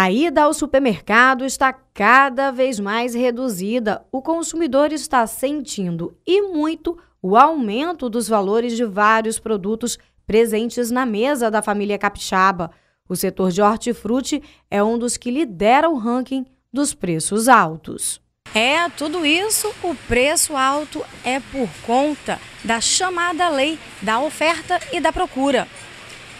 A ida ao supermercado está cada vez mais reduzida. O consumidor está sentindo e muito o aumento dos valores de vários produtos presentes na mesa da família capixaba. O setor de hortifruti é um dos que lidera o ranking dos preços altos. É, tudo isso, o preço alto é por conta da chamada lei da oferta e da procura.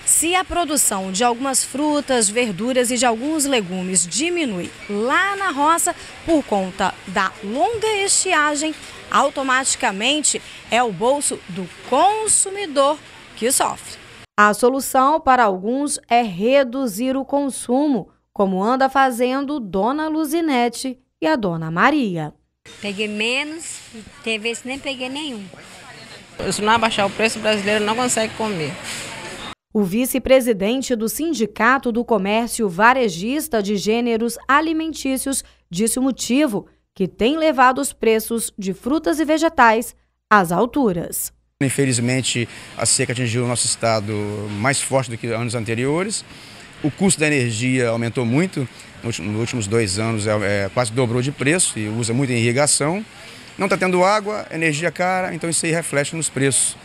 Se a produção de algumas frutas, verduras e de alguns legumes diminui lá na roça por conta da longa estiagem, automaticamente é o bolso do consumidor que sofre. A solução para alguns é reduzir o consumo, como anda fazendo Dona Luzinete e a Dona Maria. Peguei menos, teve esse nem peguei nenhum. Se não abaixar o preço, o brasileiro não consegue comer. O vice-presidente do Sindicato do Comércio Varejista de Gêneros Alimentícios disse o motivo que tem levado os preços de frutas e vegetais às alturas. Infelizmente, a seca atingiu o nosso estado mais forte do que anos anteriores. O custo da energia aumentou muito, nos últimos dois anos é, é, quase dobrou de preço e usa muito em irrigação. Não está tendo água, energia cara, então isso aí reflete nos preços.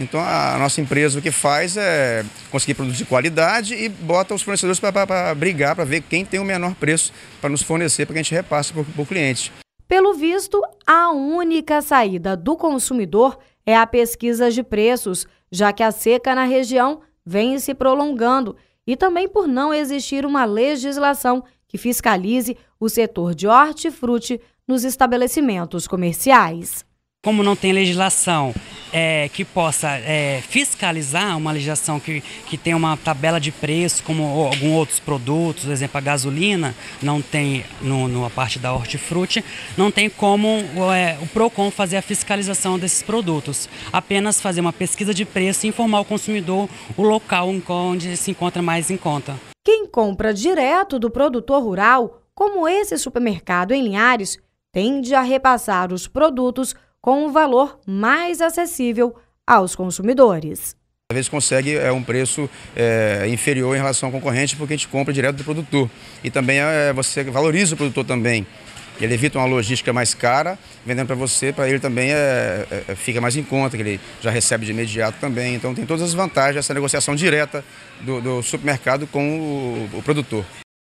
Então a nossa empresa o que faz é conseguir produtos de qualidade e bota os fornecedores para brigar, para ver quem tem o menor preço para nos fornecer, para que a gente repasse para o cliente. Pelo visto, a única saída do consumidor é a pesquisa de preços, já que a seca na região vem se prolongando e também por não existir uma legislação que fiscalize o setor de hortifruti nos estabelecimentos comerciais. Como não tem legislação é, que possa é, fiscalizar uma legislação que, que tem uma tabela de preço, como alguns outros produtos, por exemplo, a gasolina, não tem, na no, parte da hortifruti, não tem como é, o PROCON fazer a fiscalização desses produtos. Apenas fazer uma pesquisa de preço e informar o consumidor o local onde se encontra mais em conta. Quem compra direto do produtor rural, como esse supermercado em Linhares, tende a repassar os produtos com um valor mais acessível aos consumidores. Às vezes consegue é, um preço é, inferior em relação ao concorrente porque a gente compra direto do produtor. E também é, você valoriza o produtor também. Ele evita uma logística mais cara, vendendo para você, para ele também é, é, fica mais em conta, que ele já recebe de imediato também. Então tem todas as vantagens dessa negociação direta do, do supermercado com o, o produtor.